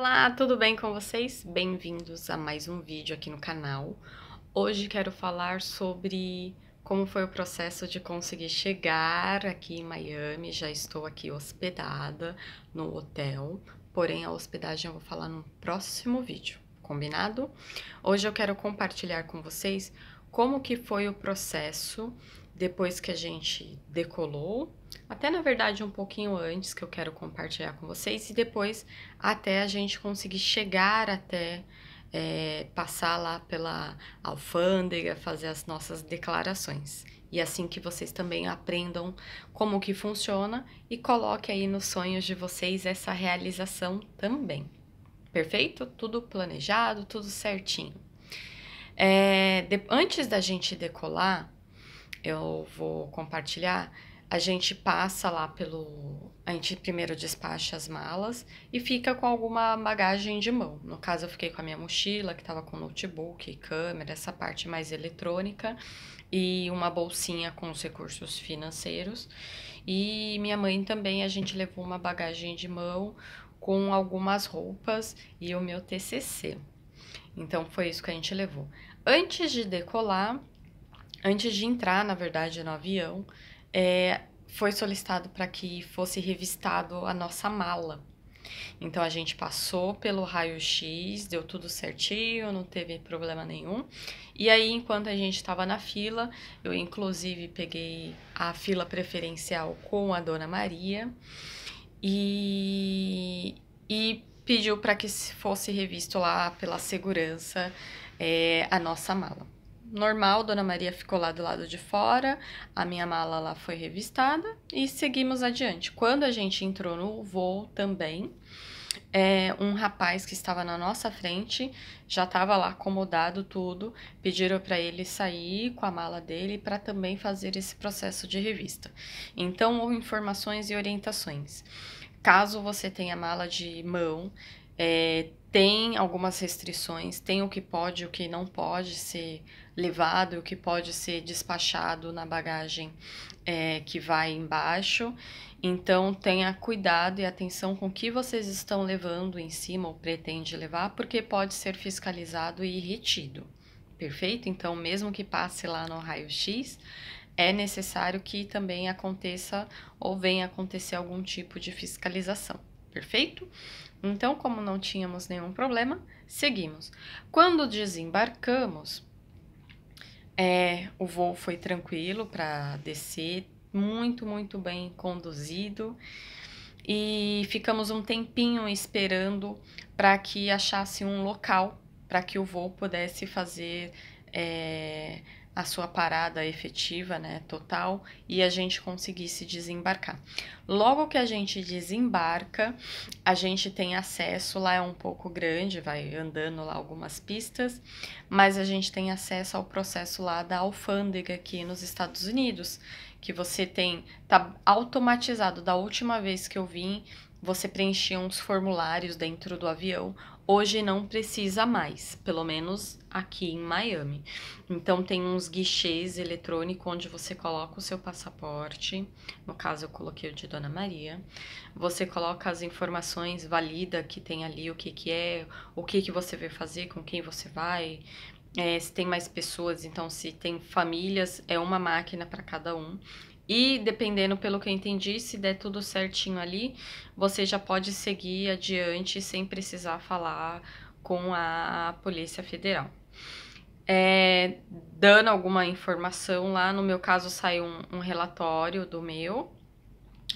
Olá, tudo bem com vocês? Bem-vindos a mais um vídeo aqui no canal. Hoje quero falar sobre como foi o processo de conseguir chegar aqui em Miami. Já estou aqui hospedada no hotel, porém a hospedagem eu vou falar no próximo vídeo, combinado? Hoje eu quero compartilhar com vocês como que foi o processo depois que a gente decolou, até na verdade um pouquinho antes que eu quero compartilhar com vocês, e depois até a gente conseguir chegar até é, passar lá pela alfândega, fazer as nossas declarações. E é assim que vocês também aprendam como que funciona e coloque aí nos sonhos de vocês essa realização também. Perfeito? Tudo planejado, tudo certinho. É, de, antes da gente decolar, eu vou compartilhar, a gente passa lá pelo. A gente primeiro despacha as malas e fica com alguma bagagem de mão. No caso, eu fiquei com a minha mochila, que estava com notebook, câmera, essa parte mais eletrônica, e uma bolsinha com os recursos financeiros. E minha mãe também, a gente levou uma bagagem de mão com algumas roupas e o meu TCC. Então, foi isso que a gente levou. Antes de decolar, antes de entrar, na verdade, no avião, é, foi solicitado para que fosse revistado a nossa mala. Então a gente passou pelo raio-x, deu tudo certinho, não teve problema nenhum. E aí, enquanto a gente estava na fila, eu inclusive peguei a fila preferencial com a dona Maria e, e pediu para que fosse revisto lá pela segurança é, a nossa mala normal, Dona Maria ficou lá do lado de fora, a minha mala lá foi revistada e seguimos adiante. Quando a gente entrou no voo também, é, um rapaz que estava na nossa frente já estava lá acomodado tudo, pediram para ele sair com a mala dele para também fazer esse processo de revista. Então, informações e orientações. Caso você tenha mala de mão, é, tem algumas restrições, tem o que pode, o que não pode ser levado, o que pode ser despachado na bagagem é, que vai embaixo. Então tenha cuidado e atenção com o que vocês estão levando em cima ou pretende levar, porque pode ser fiscalizado e retido. Perfeito? Então, mesmo que passe lá no raio-x, é necessário que também aconteça ou venha acontecer algum tipo de fiscalização. Perfeito? Então, como não tínhamos nenhum problema, seguimos. Quando desembarcamos, é, o voo foi tranquilo para descer, muito, muito bem conduzido. E ficamos um tempinho esperando para que achasse um local para que o voo pudesse fazer é, a sua parada efetiva, né, total, e a gente conseguisse desembarcar. Logo que a gente desembarca, a gente tem acesso, lá é um pouco grande, vai andando lá algumas pistas, mas a gente tem acesso ao processo lá da alfândega aqui nos Estados Unidos, que você tem, tá automatizado da última vez que eu vim, você preenchia uns formulários dentro do avião Hoje não precisa mais, pelo menos aqui em Miami. Então tem uns guichês eletrônicos onde você coloca o seu passaporte, no caso eu coloquei o de Dona Maria. Você coloca as informações valida que tem ali, o que que é, o que que você vai fazer, com quem você vai, é, se tem mais pessoas, então se tem famílias, é uma máquina para cada um. E dependendo pelo que eu entendi, se der tudo certinho ali, você já pode seguir adiante sem precisar falar com a Polícia Federal. É, dando alguma informação lá, no meu caso saiu um, um relatório do meu,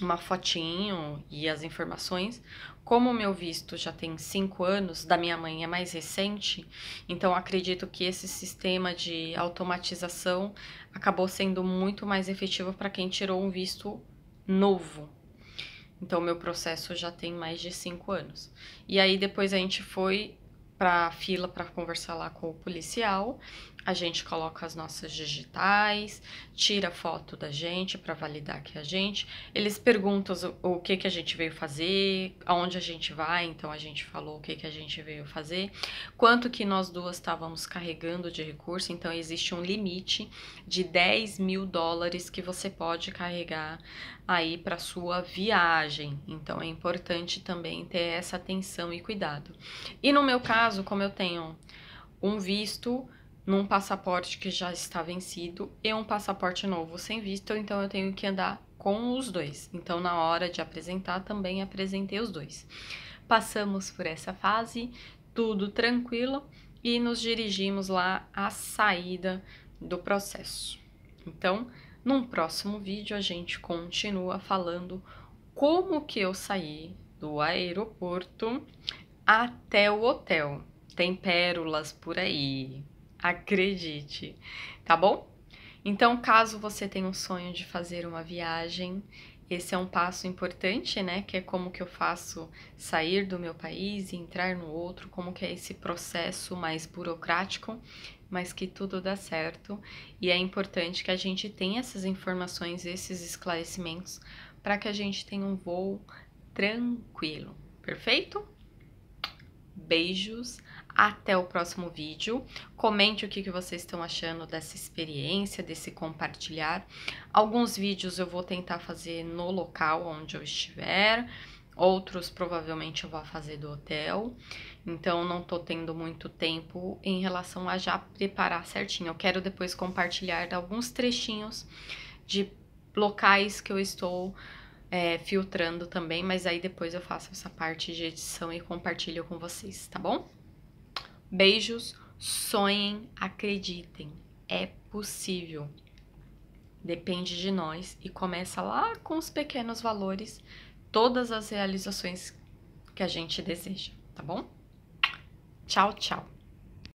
uma fotinho e as informações. Como o meu visto já tem cinco anos, da minha mãe é mais recente, então acredito que esse sistema de automatização acabou sendo muito mais efetivo para quem tirou um visto novo. Então, meu processo já tem mais de cinco anos. E aí, depois a gente foi para a fila para conversar lá com o policial a gente coloca as nossas digitais, tira foto da gente para validar que é a gente. Eles perguntam o que, que a gente veio fazer, aonde a gente vai, então a gente falou o que, que a gente veio fazer, quanto que nós duas estávamos carregando de recurso, então existe um limite de 10 mil dólares que você pode carregar aí para sua viagem. Então é importante também ter essa atenção e cuidado. E no meu caso, como eu tenho um visto num passaporte que já está vencido e um passaporte novo sem visto, então eu tenho que andar com os dois. Então, na hora de apresentar, também apresentei os dois. Passamos por essa fase, tudo tranquilo, e nos dirigimos lá à saída do processo. Então, num próximo vídeo, a gente continua falando como que eu saí do aeroporto até o hotel. Tem pérolas por aí. Acredite, tá bom? Então, caso você tenha um sonho de fazer uma viagem, esse é um passo importante, né? Que é como que eu faço sair do meu país e entrar no outro, como que é esse processo mais burocrático, mas que tudo dá certo. E é importante que a gente tenha essas informações, esses esclarecimentos, para que a gente tenha um voo tranquilo, perfeito? Beijos, até o próximo vídeo. Comente o que, vocês estão achando dessa experiência, desse compartilhar. Alguns vídeos eu vou tentar fazer no local onde eu estiver, outros provavelmente eu vou fazer do hotel. Então não tô tendo muito tempo em relação a já preparar certinho. Eu quero depois compartilhar alguns trechinhos de locais que eu estou é, filtrando também, mas aí depois eu faço essa parte de edição e compartilho com vocês, tá bom? Beijos, sonhem, acreditem. É possível. Depende de nós e começa lá com os pequenos valores, todas as realizações que a gente deseja, tá bom? Tchau, tchau.